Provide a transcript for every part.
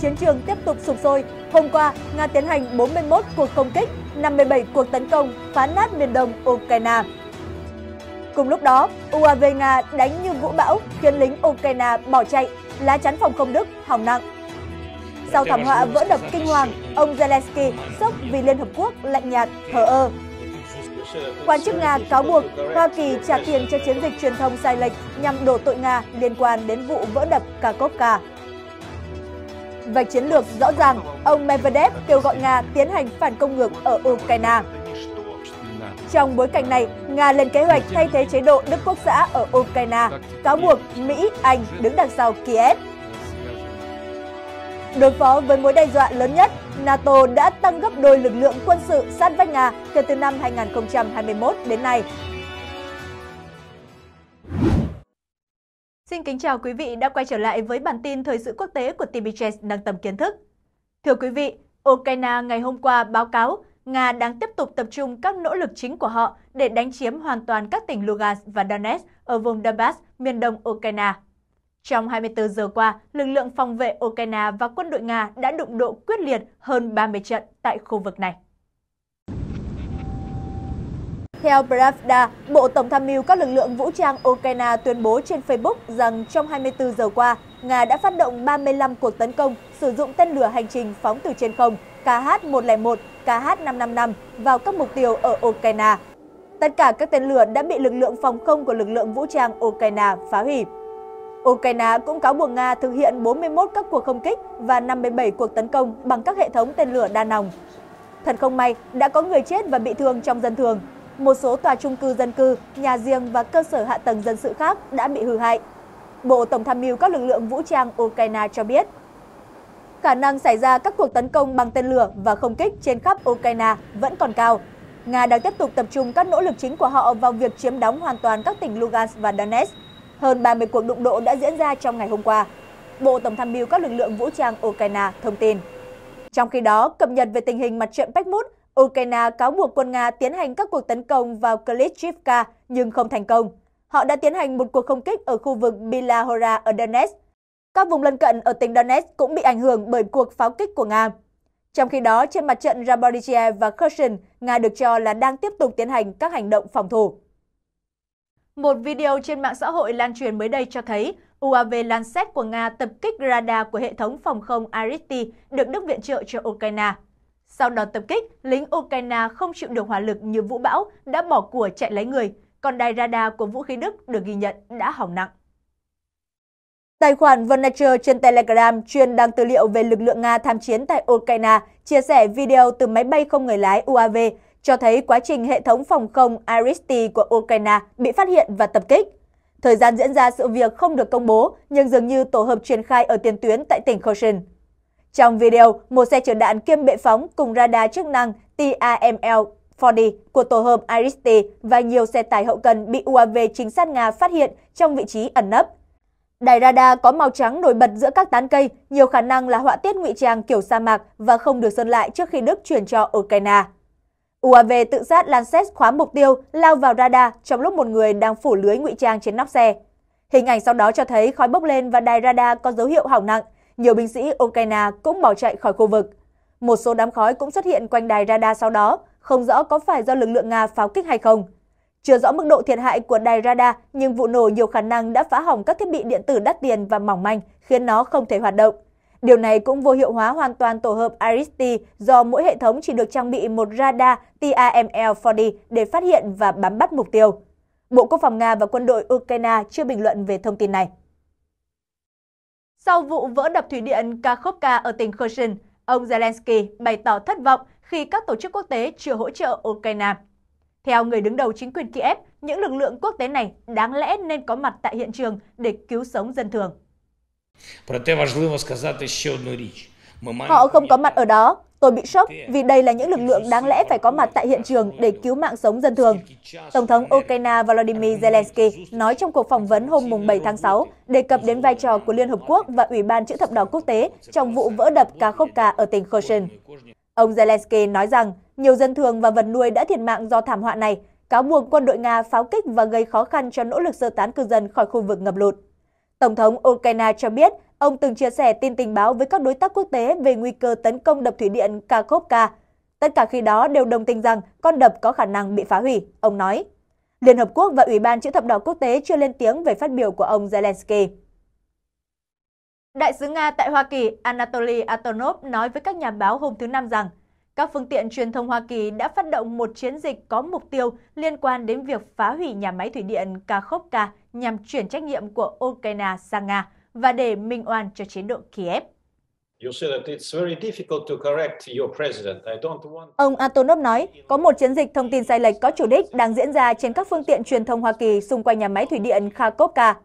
chiến trường tiếp tục sụp sôi, hôm qua Nga tiến hành 41 cuộc không kích, 57 cuộc tấn công phá nát miền đông Ukraine. Cùng lúc đó, UAV Nga đánh như vũ bão khiến lính Ukraine bỏ chạy, lá chắn phòng không Đức hỏng nặng. Sau thảm họa vỡ đập kinh hoàng, ông Zelensky sốc vì Liên Hợp Quốc lạnh nhạt, thờ ơ. Quan chức Nga cáo buộc Hoa Kỳ trả tiền cho chiến dịch truyền thông sai lệch nhằm đổ tội Nga liên quan đến vụ vỡ đập Kakovka. Về chiến lược rõ ràng, ông Medvedev kêu gọi Nga tiến hành phản công ngược ở Ukraine. Trong bối cảnh này, Nga lên kế hoạch thay thế chế độ Đức Quốc xã ở Ukraine, cáo buộc Mỹ, Anh đứng đằng sau Kiev. Đối phó với mối đe dọa lớn nhất, NATO đã tăng gấp đôi lực lượng quân sự sát vách Nga kể từ năm 2021 đến nay Xin kính chào quý vị đã quay trở lại với bản tin thời sự quốc tế của TBS nâng tầm kiến thức. Thưa quý vị, Ukraine ngày hôm qua báo cáo Nga đang tiếp tục tập trung các nỗ lực chính của họ để đánh chiếm hoàn toàn các tỉnh Lugansk và Donetsk ở vùng Donbass, miền đông Ukraine. Trong 24 giờ qua, lực lượng phòng vệ Ukraine và quân đội Nga đã đụng độ quyết liệt hơn 30 trận tại khu vực này. Theo Pravda, Bộ Tổng tham mưu các lực lượng vũ trang Ukraine tuyên bố trên Facebook rằng trong 24 giờ qua, Nga đã phát động 35 cuộc tấn công sử dụng tên lửa hành trình phóng từ trên không KH-101, KH-555 vào các mục tiêu ở Ukraine. Tất cả các tên lửa đã bị lực lượng phòng không của lực lượng vũ trang Ukraine phá hủy. Ukraine cũng cáo buộc Nga thực hiện 41 các cuộc không kích và 57 cuộc tấn công bằng các hệ thống tên lửa đa nòng. Thật không may, đã có người chết và bị thương trong dân thường một số tòa trung cư dân cư, nhà riêng và cơ sở hạ tầng dân sự khác đã bị hư hại. Bộ Tổng tham mưu các lực lượng vũ trang Ukraine cho biết, khả năng xảy ra các cuộc tấn công bằng tên lửa và không kích trên khắp Ukraine vẫn còn cao. Nga đang tiếp tục tập trung các nỗ lực chính của họ vào việc chiếm đóng hoàn toàn các tỉnh Lugansk và Donetsk. Hơn 30 cuộc đụng độ đã diễn ra trong ngày hôm qua. Bộ Tổng tham mưu các lực lượng vũ trang Ukraine thông tin. Trong khi đó, cập nhật về tình hình mặt trận Pekmut Ukraine cáo buộc quân Nga tiến hành các cuộc tấn công vào Klitschivka nhưng không thành công. Họ đã tiến hành một cuộc không kích ở khu vực Bilahora ở Donetsk. Các vùng lân cận ở tỉnh Donetsk cũng bị ảnh hưởng bởi cuộc pháo kích của Nga. Trong khi đó, trên mặt trận Zaporizhia và Kherson, Nga được cho là đang tiếp tục tiến hành các hành động phòng thủ. Một video trên mạng xã hội lan truyền mới đây cho thấy UAV Lancet của Nga tập kích radar của hệ thống phòng không Aristi được Đức viện trợ cho Ukraine. Sau đòn tập kích, lính Ukraine không chịu được hỏa lực như vũ bão đã bỏ của chạy lấy người, còn đài radar của vũ khí Đức được ghi nhận đã hỏng nặng. Tài khoản Vernacher trên Telegram chuyên đăng tư liệu về lực lượng Nga tham chiến tại Ukraine chia sẻ video từ máy bay không người lái UAV cho thấy quá trình hệ thống phòng không Aristi của Ukraine bị phát hiện và tập kích. Thời gian diễn ra sự việc không được công bố, nhưng dường như tổ hợp triển khai ở tiền tuyến tại tỉnh Kherson. Trong video, một xe chở đạn kiêm bệ phóng cùng radar chức năng TAML 4D của tổ hợp Iris-T và nhiều xe tải hậu cần bị UAV chính sát Nga phát hiện trong vị trí ẩn nấp. Đài radar có màu trắng nổi bật giữa các tán cây, nhiều khả năng là họa tiết ngụy trang kiểu sa mạc và không được sơn lại trước khi Đức chuyển cho Ukraine. UAV tự sát Lancet khóa mục tiêu lao vào radar trong lúc một người đang phủ lưới ngụy trang trên nóc xe. Hình ảnh sau đó cho thấy khói bốc lên và đài radar có dấu hiệu hỏng nặng, nhiều binh sĩ Ukraine cũng bỏ chạy khỏi khu vực. Một số đám khói cũng xuất hiện quanh đài radar sau đó, không rõ có phải do lực lượng Nga pháo kích hay không. Chưa rõ mức độ thiệt hại của đài radar, nhưng vụ nổ nhiều khả năng đã phá hỏng các thiết bị điện tử đắt tiền và mỏng manh, khiến nó không thể hoạt động. Điều này cũng vô hiệu hóa hoàn toàn tổ hợp Aristi do mỗi hệ thống chỉ được trang bị một radar TAML-4D để phát hiện và bám bắt mục tiêu. Bộ Quốc phòng Nga và quân đội Ukraine chưa bình luận về thông tin này. Sau vụ vỡ đập thủy điện Kakhovka ở tỉnh Kherson, ông Zelensky bày tỏ thất vọng khi các tổ chức quốc tế chưa hỗ trợ Ukraine. Theo người đứng đầu chính quyền Kiev, những lực lượng quốc tế này đáng lẽ nên có mặt tại hiện trường để cứu sống dân thường. Проте важливо сказати ще одну річ. Họ không có mặt ở đó. Tôi bị sốc vì đây là những lực lượng đáng lẽ phải có mặt tại hiện trường để cứu mạng sống dân thường. Tổng thống Ukraine Volodymyr Zelensky nói trong cuộc phỏng vấn hôm 7 tháng 6, đề cập đến vai trò của Liên Hợp Quốc và Ủy ban Chữ thập đỏ quốc tế trong vụ vỡ đập Kakhovka ở tỉnh Kherson. Ông Zelensky nói rằng nhiều dân thường và vật nuôi đã thiệt mạng do thảm họa này, cáo buộc quân đội Nga pháo kích và gây khó khăn cho nỗ lực sơ tán cư dân khỏi khu vực ngập lụt. Tổng thống Ukraine cho biết ông từng chia sẻ tin tình báo với các đối tác quốc tế về nguy cơ tấn công đập thủy điện Kakhovka. Tất cả khi đó đều đồng tình rằng con đập có khả năng bị phá hủy, ông nói. Liên Hợp Quốc và Ủy ban Chữ thập đỏ quốc tế chưa lên tiếng về phát biểu của ông Zelensky. Đại sứ Nga tại Hoa Kỳ Anatoly Antonov nói với các nhà báo hôm thứ Năm rằng các phương tiện truyền thông Hoa Kỳ đã phát động một chiến dịch có mục tiêu liên quan đến việc phá hủy nhà máy thủy điện Kakhovka nhằm chuyển trách nhiệm của Ukraine sang Nga và để minh oan cho chế độ Kiev. Ông Antonov nói, có một chiến dịch thông tin sai lệch có chủ đích đang diễn ra trên các phương tiện truyền thông Hoa Kỳ xung quanh nhà máy thủy điện Kharkovka.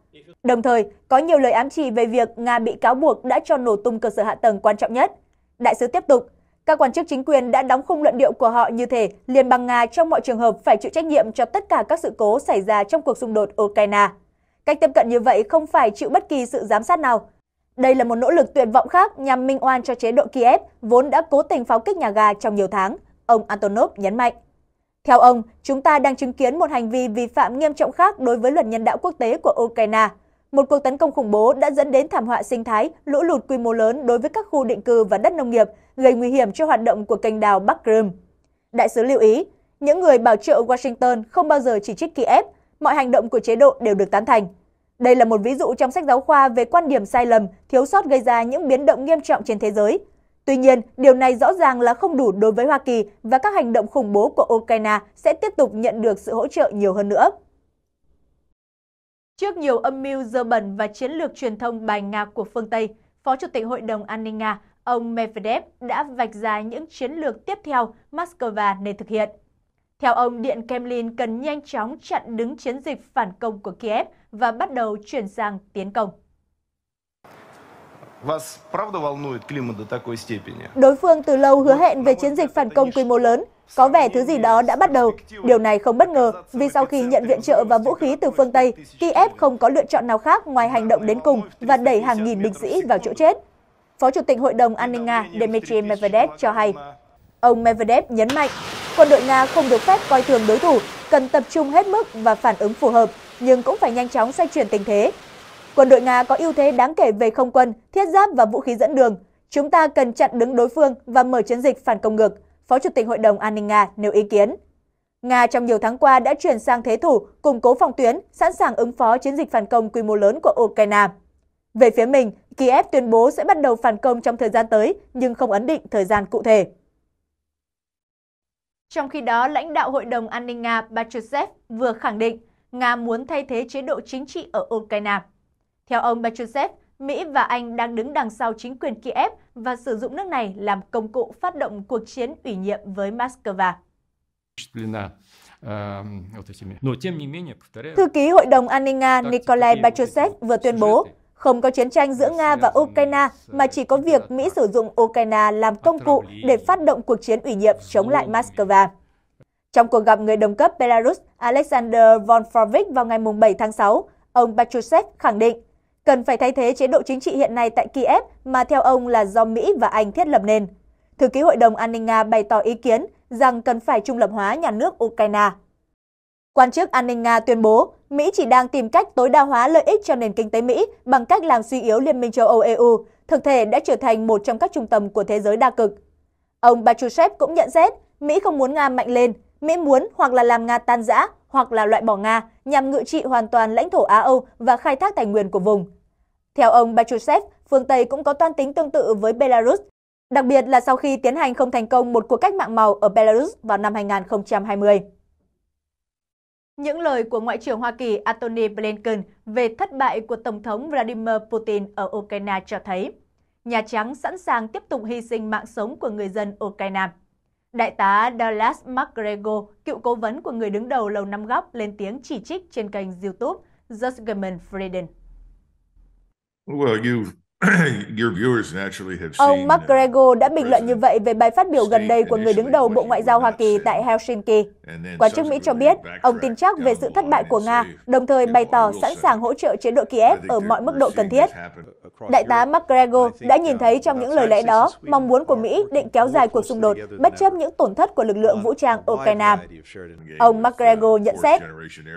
Đồng thời, có nhiều lời ám chỉ về việc Nga bị cáo buộc đã cho nổ tung cơ sở hạ tầng quan trọng nhất. Đại sứ tiếp tục, các quan chức chính quyền đã đóng khung luận điệu của họ như thể Liên bang Nga trong mọi trường hợp phải chịu trách nhiệm cho tất cả các sự cố xảy ra trong cuộc xung đột Ukraine. Cách tiếp cận như vậy không phải chịu bất kỳ sự giám sát nào. Đây là một nỗ lực tuyệt vọng khác nhằm minh oan cho chế độ Kiev vốn đã cố tình pháo kích nhà ga trong nhiều tháng, ông Antonov nhấn mạnh. Theo ông, chúng ta đang chứng kiến một hành vi vi phạm nghiêm trọng khác đối với luật nhân đạo quốc tế của Ukraine. Một cuộc tấn công khủng bố đã dẫn đến thảm họa sinh thái, lũ lụt quy mô lớn đối với các khu định cư và đất nông nghiệp, gây nguy hiểm cho hoạt động của kênh đào Bắc Crimea. Đại sứ lưu ý, những người bảo trợ Washington không bao giờ chỉ trích Kiev, mọi hành động của chế độ đều được tán thành. Đây là một ví dụ trong sách giáo khoa về quan điểm sai lầm, thiếu sót gây ra những biến động nghiêm trọng trên thế giới. Tuy nhiên, điều này rõ ràng là không đủ đối với Hoa Kỳ và các hành động khủng bố của Ukraine sẽ tiếp tục nhận được sự hỗ trợ nhiều hơn nữa. Trước nhiều âm mưu dơ bẩn và chiến lược truyền thông bài Nga của phương Tây, Phó Chủ tịch Hội đồng An ninh Nga, ông Medvedev đã vạch ra những chiến lược tiếp theo Moscow nên thực hiện – theo ông, Điện Kremlin cần nhanh chóng chặn đứng chiến dịch phản công của Kiev và bắt đầu chuyển sang tiến công. Đối phương từ lâu hứa hẹn về chiến dịch phản công quy mô lớn. Có vẻ thứ gì đó đã bắt đầu. Điều này không bất ngờ vì sau khi nhận viện trợ và vũ khí từ phương Tây, Kiev không có lựa chọn nào khác ngoài hành động đến cùng và đẩy hàng nghìn binh sĩ vào chỗ chết. Phó Chủ tịch Hội đồng An ninh Nga Dmitry Medvedev cho hay Ông Medvedev nhấn mạnh, quân đội Nga không được phép coi thường đối thủ, cần tập trung hết mức và phản ứng phù hợp, nhưng cũng phải nhanh chóng xoay chuyển tình thế. Quân đội Nga có ưu thế đáng kể về không quân, thiết giáp và vũ khí dẫn đường. Chúng ta cần chặn đứng đối phương và mở chiến dịch phản công ngược, Phó Chủ tịch Hội đồng An ninh Nga nêu ý kiến. Nga trong nhiều tháng qua đã chuyển sang thế thủ, củng cố phòng tuyến, sẵn sàng ứng phó chiến dịch phản công quy mô lớn của Ukraine. Về phía mình, Kiev tuyên bố sẽ bắt đầu phản công trong thời gian tới nhưng không ấn định thời gian cụ thể. Trong khi đó, lãnh đạo Hội đồng An ninh Nga Patrushev vừa khẳng định Nga muốn thay thế chế độ chính trị ở Ukraine. Theo ông Patrushev, Mỹ và Anh đang đứng đằng sau chính quyền Kiev và sử dụng nước này làm công cụ phát động cuộc chiến ủy nhiệm với Moscow. Thư ký Hội đồng An ninh Nga Nikolai Patrushev vừa tuyên bố không có chiến tranh giữa Nga và Ukraine mà chỉ có việc Mỹ sử dụng Ukraine làm công cụ để phát động cuộc chiến ủy nhiệm chống lại Moscow. Trong cuộc gặp người đồng cấp Belarus Alexander von Vonfrovic vào ngày 7 tháng 6, ông Patrushev khẳng định cần phải thay thế chế độ chính trị hiện nay tại Kiev mà theo ông là do Mỹ và Anh thiết lập nên. Thư ký Hội đồng An ninh Nga bày tỏ ý kiến rằng cần phải trung lập hóa nhà nước Ukraine. Quan chức an ninh Nga tuyên bố Mỹ chỉ đang tìm cách tối đa hóa lợi ích cho nền kinh tế Mỹ bằng cách làm suy yếu Liên minh châu Âu EU, thực thể đã trở thành một trong các trung tâm của thế giới đa cực. Ông Patrushev cũng nhận xét Mỹ không muốn Nga mạnh lên, Mỹ muốn hoặc là làm Nga tan rã hoặc là loại bỏ Nga nhằm ngự trị hoàn toàn lãnh thổ Á-Âu và khai thác tài nguyên của vùng. Theo ông Patrushev, phương Tây cũng có toan tính tương tự với Belarus, đặc biệt là sau khi tiến hành không thành công một cuộc cách mạng màu ở Belarus vào năm 2020. Những lời của Ngoại trưởng Hoa Kỳ Antony Blinken về thất bại của Tổng thống Vladimir Putin ở Ukraine cho thấy Nhà Trắng sẵn sàng tiếp tục hy sinh mạng sống của người dân Ukraine. Đại tá Dallas McGregor, cựu cố vấn của người đứng đầu Lầu Năm Góc, lên tiếng chỉ trích trên kênh YouTube Just Freedom. Your viewers naturally have seen, Ông uh, McGregor đã bình luận như vậy về bài phát biểu gần đây của người đứng đầu Bộ Ngoại giao Hoa Kỳ tại Helsinki. Quan chức Mỹ cho biết, ông tin chắc về sự thất bại của Nga, đồng thời bày tỏ sẵn sàng hỗ trợ chế độ Kiev ở mọi mức độ cần thiết. Đại tá McGregor đã nhìn uh, thấy trong những lời lẽ đó mong muốn của uh, Mỹ định kéo dài cuộc xung đột bất chấp những tổn thất của lực lượng vũ trang Ukraine. Ông McGregor nhận xét,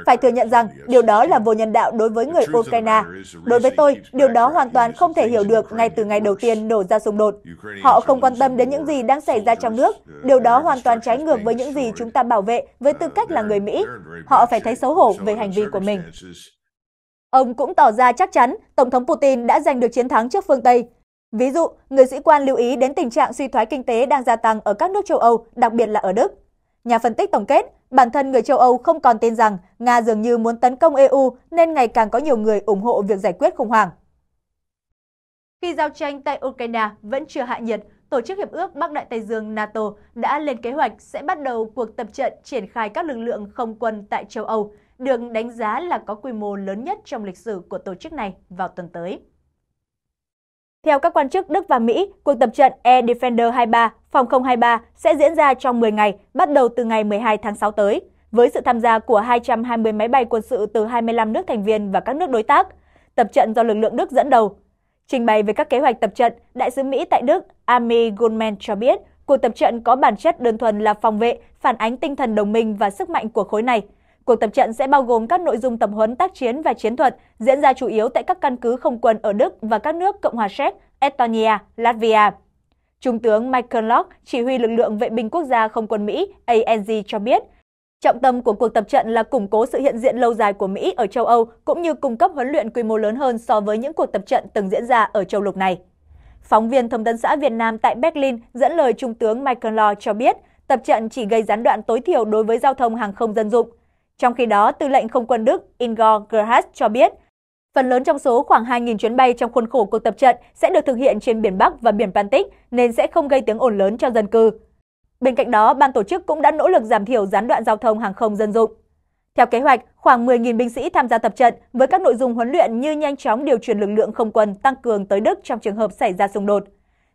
phải thừa nhận rằng điều đó là vô nhân đạo đối với người Ukraine. Đối với tôi, điều đó hoàn toàn không thể hiểu được ngay từ ngày đầu tiên nổ ra xung đột. Họ không quan tâm đến những gì đang xảy ra trong nước. Điều đó hoàn toàn trái ngược với những gì chúng ta bảo vệ với tư uh, cách là người Mỹ. Họ phải thấy xấu hổ về hành vi của mình. Ông cũng tỏ ra chắc chắn Tổng thống Putin đã giành được chiến thắng trước phương Tây. Ví dụ, người sĩ quan lưu ý đến tình trạng suy thoái kinh tế đang gia tăng ở các nước châu Âu, đặc biệt là ở Đức. Nhà phân tích tổng kết, bản thân người châu Âu không còn tin rằng Nga dường như muốn tấn công EU nên ngày càng có nhiều người ủng hộ việc giải quyết khủng hoảng. Khi giao tranh tại Ukraine vẫn chưa hạ nhiệt, Tổ chức Hiệp ước Bắc Đại Tây Dương NATO đã lên kế hoạch sẽ bắt đầu cuộc tập trận triển khai các lực lượng không quân tại châu Âu – được đánh giá là có quy mô lớn nhất trong lịch sử của tổ chức này vào tuần tới. Theo các quan chức Đức và Mỹ, cuộc tập trận Air Defender 23, phòng không 23 sẽ diễn ra trong 10 ngày, bắt đầu từ ngày 12 tháng 6 tới, với sự tham gia của 220 máy bay quân sự từ 25 nước thành viên và các nước đối tác. Tập trận do lực lượng Đức dẫn đầu. Trình bày về các kế hoạch tập trận, Đại sứ Mỹ tại Đức Amy Goldman cho biết cuộc tập trận có bản chất đơn thuần là phòng vệ, phản ánh tinh thần đồng minh và sức mạnh của khối này – Cuộc tập trận sẽ bao gồm các nội dung tập huấn tác chiến và chiến thuật diễn ra chủ yếu tại các căn cứ không quân ở Đức và các nước Cộng hòa Séc, Estonia, Latvia. Trung tướng Michael Locke, chỉ huy lực lượng vệ binh quốc gia không quân Mỹ ANG cho biết, trọng tâm của cuộc tập trận là củng cố sự hiện diện lâu dài của Mỹ ở châu Âu cũng như cung cấp huấn luyện quy mô lớn hơn so với những cuộc tập trận từng diễn ra ở châu lục này. Phóng viên thông tấn xã Việt Nam tại Berlin dẫn lời Trung tướng Michael Law cho biết, tập trận chỉ gây gián đoạn tối thiểu đối với giao thông hàng không dân dụng – trong khi đó, tư lệnh không quân Đức Ingo Gerhard cho biết, phần lớn trong số khoảng 2.000 chuyến bay trong khuôn khổ cuộc tập trận sẽ được thực hiện trên biển Bắc và biển Baltic nên sẽ không gây tiếng ồn lớn cho dân cư. Bên cạnh đó, ban tổ chức cũng đã nỗ lực giảm thiểu gián đoạn giao thông hàng không dân dụng. Theo kế hoạch, khoảng 10.000 binh sĩ tham gia tập trận với các nội dung huấn luyện như nhanh chóng điều chuyển lực lượng không quân tăng cường tới Đức trong trường hợp xảy ra xung đột.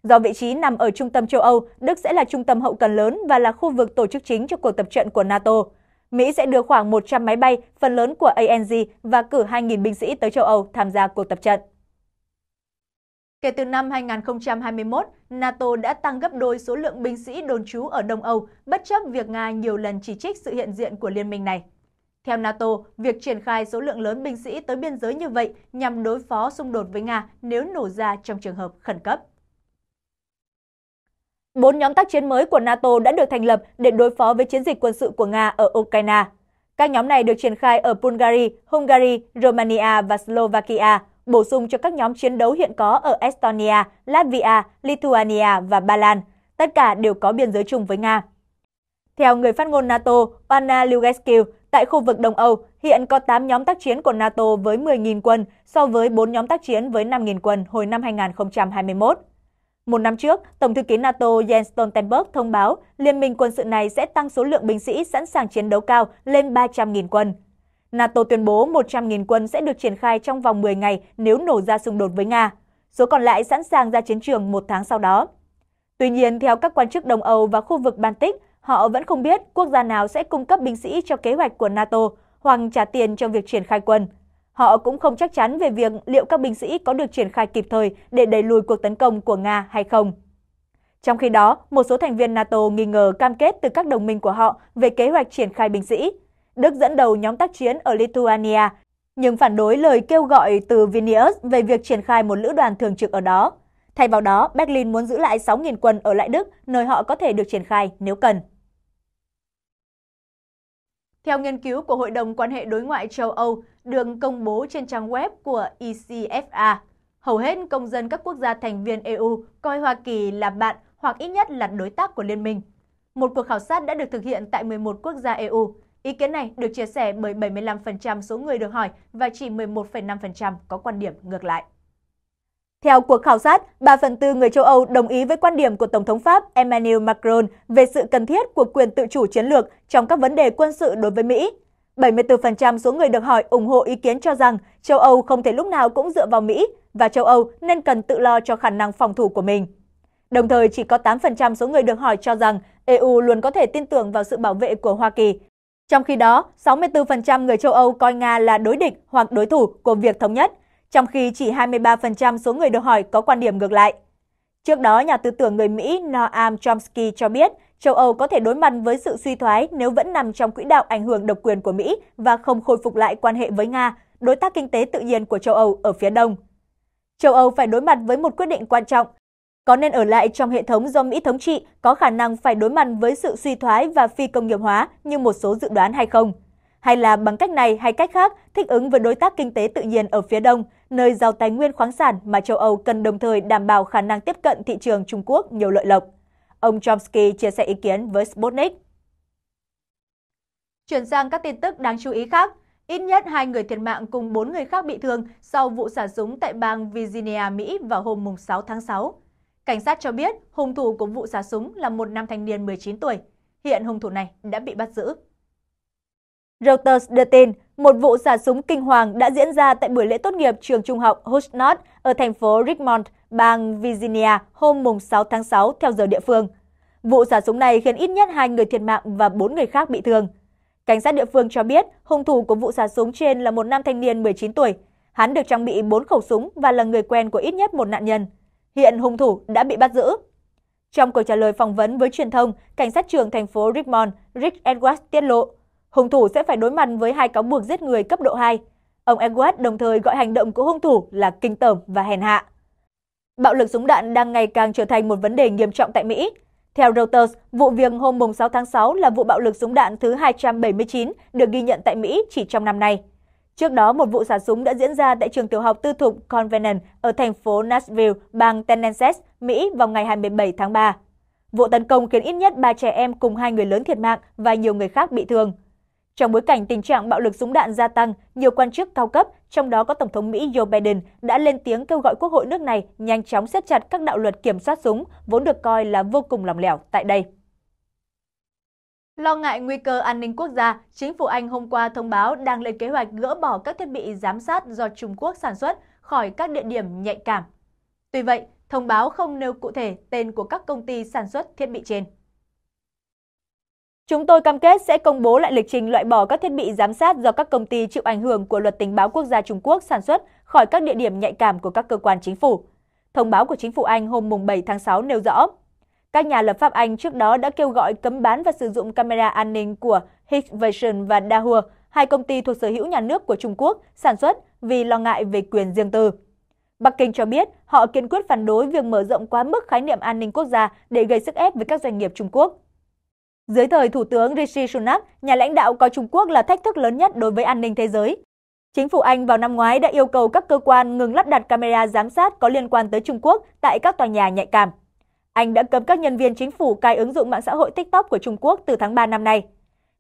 Do vị trí nằm ở trung tâm châu Âu, Đức sẽ là trung tâm hậu cần lớn và là khu vực tổ chức chính cho cuộc tập trận của NATO. Mỹ sẽ đưa khoảng 100 máy bay, phần lớn của ANZ và cử 2.000 binh sĩ tới châu Âu tham gia cuộc tập trận. Kể từ năm 2021, NATO đã tăng gấp đôi số lượng binh sĩ đồn trú ở Đông Âu, bất chấp việc Nga nhiều lần chỉ trích sự hiện diện của liên minh này. Theo NATO, việc triển khai số lượng lớn binh sĩ tới biên giới như vậy nhằm đối phó xung đột với Nga nếu nổ ra trong trường hợp khẩn cấp. Bốn nhóm tác chiến mới của NATO đã được thành lập để đối phó với chiến dịch quân sự của Nga ở Ukraine. Các nhóm này được triển khai ở Bulgaria, Hungary, Romania và Slovakia, bổ sung cho các nhóm chiến đấu hiện có ở Estonia, Latvia, Lithuania và Ba Lan. Tất cả đều có biên giới chung với Nga. Theo người phát ngôn NATO Anna Lugescu, tại khu vực Đông Âu, hiện có 8 nhóm tác chiến của NATO với 10.000 quân so với 4 nhóm tác chiến với 5.000 quân hồi năm 2021. Một năm trước, Tổng thư ký NATO Jens Stoltenberg thông báo liên minh quân sự này sẽ tăng số lượng binh sĩ sẵn sàng chiến đấu cao lên 300.000 quân. NATO tuyên bố 100.000 quân sẽ được triển khai trong vòng 10 ngày nếu nổ ra xung đột với Nga. Số còn lại sẵn sàng ra chiến trường một tháng sau đó. Tuy nhiên, theo các quan chức Đông Âu và khu vực Baltic, họ vẫn không biết quốc gia nào sẽ cung cấp binh sĩ cho kế hoạch của NATO hoặc trả tiền cho việc triển khai quân. Họ cũng không chắc chắn về việc liệu các binh sĩ có được triển khai kịp thời để đẩy lùi cuộc tấn công của Nga hay không. Trong khi đó, một số thành viên NATO nghi ngờ cam kết từ các đồng minh của họ về kế hoạch triển khai binh sĩ. Đức dẫn đầu nhóm tác chiến ở Lithuania, nhưng phản đối lời kêu gọi từ Vilnius về việc triển khai một lữ đoàn thường trực ở đó. Thay vào đó, Berlin muốn giữ lại 6.000 quân ở lại Đức, nơi họ có thể được triển khai nếu cần. Theo nghiên cứu của Hội đồng quan hệ đối ngoại châu Âu được công bố trên trang web của ECFA, hầu hết công dân các quốc gia thành viên EU coi Hoa Kỳ là bạn hoặc ít nhất là đối tác của liên minh. Một cuộc khảo sát đã được thực hiện tại 11 quốc gia EU. Ý kiến này được chia sẻ bởi 75% số người được hỏi và chỉ 11,5% có quan điểm ngược lại. Theo cuộc khảo sát, 3 phần tư người châu Âu đồng ý với quan điểm của Tổng thống Pháp Emmanuel Macron về sự cần thiết của quyền tự chủ chiến lược trong các vấn đề quân sự đối với Mỹ. 74% số người được hỏi ủng hộ ý kiến cho rằng châu Âu không thể lúc nào cũng dựa vào Mỹ và châu Âu nên cần tự lo cho khả năng phòng thủ của mình. Đồng thời, chỉ có 8% số người được hỏi cho rằng EU luôn có thể tin tưởng vào sự bảo vệ của Hoa Kỳ. Trong khi đó, 64% người châu Âu coi Nga là đối địch hoặc đối thủ của việc thống nhất trong khi chỉ 23% số người được hỏi có quan điểm ngược lại. Trước đó, nhà tư tưởng người Mỹ Noam Chomsky cho biết châu Âu có thể đối mặt với sự suy thoái nếu vẫn nằm trong quỹ đạo ảnh hưởng độc quyền của Mỹ và không khôi phục lại quan hệ với Nga, đối tác kinh tế tự nhiên của châu Âu ở phía đông. Châu Âu phải đối mặt với một quyết định quan trọng. Có nên ở lại trong hệ thống do Mỹ thống trị có khả năng phải đối mặt với sự suy thoái và phi công nghiệp hóa như một số dự đoán hay không? hay là bằng cách này hay cách khác thích ứng với đối tác kinh tế tự nhiên ở phía đông, nơi giàu tài nguyên khoáng sản mà châu Âu cần đồng thời đảm bảo khả năng tiếp cận thị trường Trung Quốc nhiều lợi lộc. Ông Chomsky chia sẻ ý kiến với Sputnik. Chuyển sang các tin tức đáng chú ý khác. Ít nhất hai người thiệt mạng cùng bốn người khác bị thương sau vụ xả súng tại bang Virginia, Mỹ vào hôm 6 tháng 6. Cảnh sát cho biết hung thủ của vụ xả súng là một nam thanh niên 19 tuổi. Hiện hung thủ này đã bị bắt giữ. Reuters đưa tin, một vụ xả súng kinh hoàng đã diễn ra tại buổi lễ tốt nghiệp trường trung học Hushnot ở thành phố Richmond, bang Virginia hôm 6 tháng 6 theo giờ địa phương. Vụ xả súng này khiến ít nhất hai người thiệt mạng và bốn người khác bị thương. Cảnh sát địa phương cho biết hung thủ của vụ xả súng trên là một nam thanh niên 19 tuổi. Hắn được trang bị 4 khẩu súng và là người quen của ít nhất một nạn nhân. Hiện hung thủ đã bị bắt giữ. Trong cuộc trả lời phỏng vấn với truyền thông, cảnh sát trưởng thành phố Richmond, Rick Edwards tiết lộ, hung thủ sẽ phải đối mặt với hai cáo buộc giết người cấp độ 2. Ông Edward đồng thời gọi hành động của hung thủ là kinh tởm và hèn hạ. Bạo lực súng đạn đang ngày càng trở thành một vấn đề nghiêm trọng tại Mỹ. Theo Reuters, vụ việc hôm 6 tháng 6 là vụ bạo lực súng đạn thứ 279 được ghi nhận tại Mỹ chỉ trong năm nay. Trước đó, một vụ xả súng đã diễn ra tại trường tiểu học tư thục Convenant ở thành phố Nashville, bang Tennessee, Mỹ vào ngày 27 tháng 3. Vụ tấn công khiến ít nhất 3 trẻ em cùng hai người lớn thiệt mạng và nhiều người khác bị thương. Trong bối cảnh tình trạng bạo lực súng đạn gia tăng, nhiều quan chức cao cấp, trong đó có Tổng thống Mỹ Joe Biden, đã lên tiếng kêu gọi Quốc hội nước này nhanh chóng siết chặt các đạo luật kiểm soát súng, vốn được coi là vô cùng lỏng lẻo tại đây. Lo ngại nguy cơ an ninh quốc gia, chính phủ Anh hôm qua thông báo đang lên kế hoạch gỡ bỏ các thiết bị giám sát do Trung Quốc sản xuất khỏi các địa điểm nhạy cảm. Tuy vậy, thông báo không nêu cụ thể tên của các công ty sản xuất thiết bị trên. Chúng tôi cam kết sẽ công bố lại lịch trình loại bỏ các thiết bị giám sát do các công ty chịu ảnh hưởng của luật tình báo quốc gia Trung Quốc sản xuất khỏi các địa điểm nhạy cảm của các cơ quan chính phủ. Thông báo của chính phủ Anh hôm 7 tháng 6 nêu rõ, các nhà lập pháp Anh trước đó đã kêu gọi cấm bán và sử dụng camera an ninh của Hikvision và Dahua, hai công ty thuộc sở hữu nhà nước của Trung Quốc, sản xuất vì lo ngại về quyền riêng tư. Bắc Kinh cho biết họ kiên quyết phản đối việc mở rộng quá mức khái niệm an ninh quốc gia để gây sức ép với các doanh nghiệp Trung Quốc. Dưới thời Thủ tướng Rishi Sunak, nhà lãnh đạo coi Trung Quốc là thách thức lớn nhất đối với an ninh thế giới. Chính phủ Anh vào năm ngoái đã yêu cầu các cơ quan ngừng lắp đặt camera giám sát có liên quan tới Trung Quốc tại các tòa nhà nhạy cảm. Anh đã cấm các nhân viên chính phủ cài ứng dụng mạng xã hội TikTok của Trung Quốc từ tháng 3 năm nay.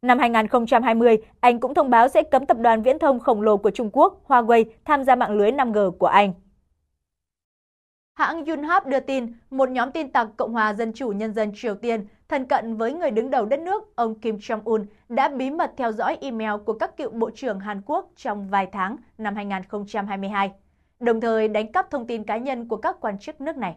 Năm 2020, Anh cũng thông báo sẽ cấm tập đoàn viễn thông khổng lồ của Trung Quốc Huawei tham gia mạng lưới 5G của Anh. Hãng Yonhap đưa tin, một nhóm tin tặc Cộng hòa Dân chủ Nhân dân Triều Tiên thân cận với người đứng đầu đất nước, ông Kim Jong-un, đã bí mật theo dõi email của các cựu bộ trưởng Hàn Quốc trong vài tháng năm 2022, đồng thời đánh cắp thông tin cá nhân của các quan chức nước này.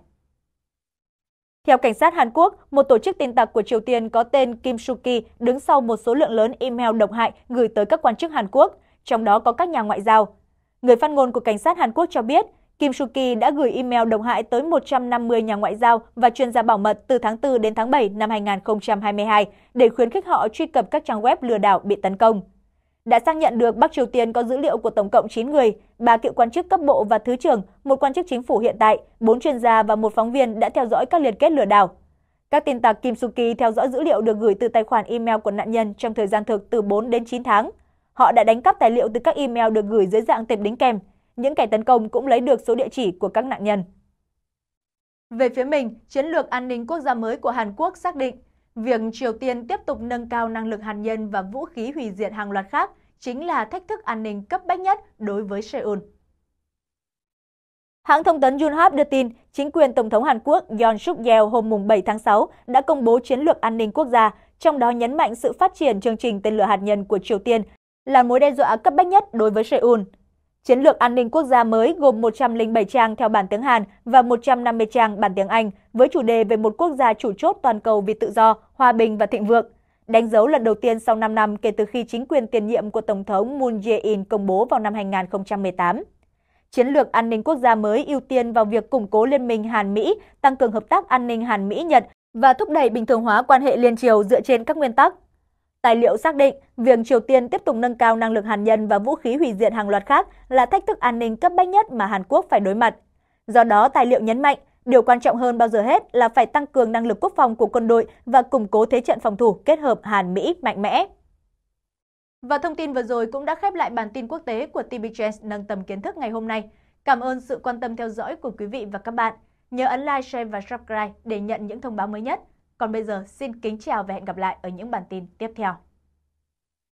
Theo cảnh sát Hàn Quốc, một tổ chức tin tặc của Triều Tiên có tên Kim Suki đứng sau một số lượng lớn email độc hại gửi tới các quan chức Hàn Quốc, trong đó có các nhà ngoại giao. Người phát ngôn của cảnh sát Hàn Quốc cho biết, Kim Suu Ki đã gửi email đồng hại tới 150 nhà ngoại giao và chuyên gia bảo mật từ tháng 4 đến tháng 7 năm 2022 để khuyến khích họ truy cập các trang web lừa đảo bị tấn công. Đã xác nhận được Bắc Triều Tiên có dữ liệu của tổng cộng 9 người, ba cựu quan chức cấp bộ và thứ trưởng, một quan chức chính phủ hiện tại, bốn chuyên gia và một phóng viên đã theo dõi các liên kết lừa đảo. Các tin tặc Kim Suu Ki theo dõi dữ liệu được gửi từ tài khoản email của nạn nhân trong thời gian thực từ 4 đến 9 tháng. Họ đã đánh cắp tài liệu từ các email được gửi dưới dạng tệp đính kèm – những kẻ tấn công cũng lấy được số địa chỉ của các nạn nhân. Về phía mình, chiến lược an ninh quốc gia mới của Hàn Quốc xác định việc Triều Tiên tiếp tục nâng cao năng lực hạt nhân và vũ khí hủy diệt hàng loạt khác chính là thách thức an ninh cấp bách nhất đối với Seoul. Hãng thông tấn Yonhap đưa tin, chính quyền Tổng thống Hàn Quốc Yoon suk yeol hôm 7 tháng 6 đã công bố chiến lược an ninh quốc gia, trong đó nhấn mạnh sự phát triển chương trình tên lửa hạt nhân của Triều Tiên là mối đe dọa cấp bách nhất đối với Seoul. Chiến lược an ninh quốc gia mới gồm 107 trang theo bản tiếng Hàn và 150 trang bản tiếng Anh với chủ đề về một quốc gia chủ chốt toàn cầu vì tự do, hòa bình và thịnh vượng. Đánh dấu lần đầu tiên sau 5 năm kể từ khi chính quyền tiền nhiệm của Tổng thống Moon Jae-in công bố vào năm 2018. Chiến lược an ninh quốc gia mới ưu tiên vào việc củng cố liên minh Hàn-Mỹ, tăng cường hợp tác an ninh Hàn-Mỹ-Nhật và thúc đẩy bình thường hóa quan hệ liên triều dựa trên các nguyên tắc Tài liệu xác định, việc Triều Tiên tiếp tục nâng cao năng lực hạt nhân và vũ khí hủy diệt hàng loạt khác là thách thức an ninh cấp bách nhất mà Hàn Quốc phải đối mặt. Do đó, tài liệu nhấn mạnh, điều quan trọng hơn bao giờ hết là phải tăng cường năng lực quốc phòng của quân đội và củng cố thế trận phòng thủ kết hợp Hàn-Mỹ mạnh mẽ. Và thông tin vừa rồi cũng đã khép lại bản tin quốc tế của TB Trends nâng tầm kiến thức ngày hôm nay. Cảm ơn sự quan tâm theo dõi của quý vị và các bạn. Nhớ ấn like, share và subscribe để nhận những thông báo mới nhất. Còn bây giờ, xin kính chào và hẹn gặp lại ở những bản tin tiếp theo.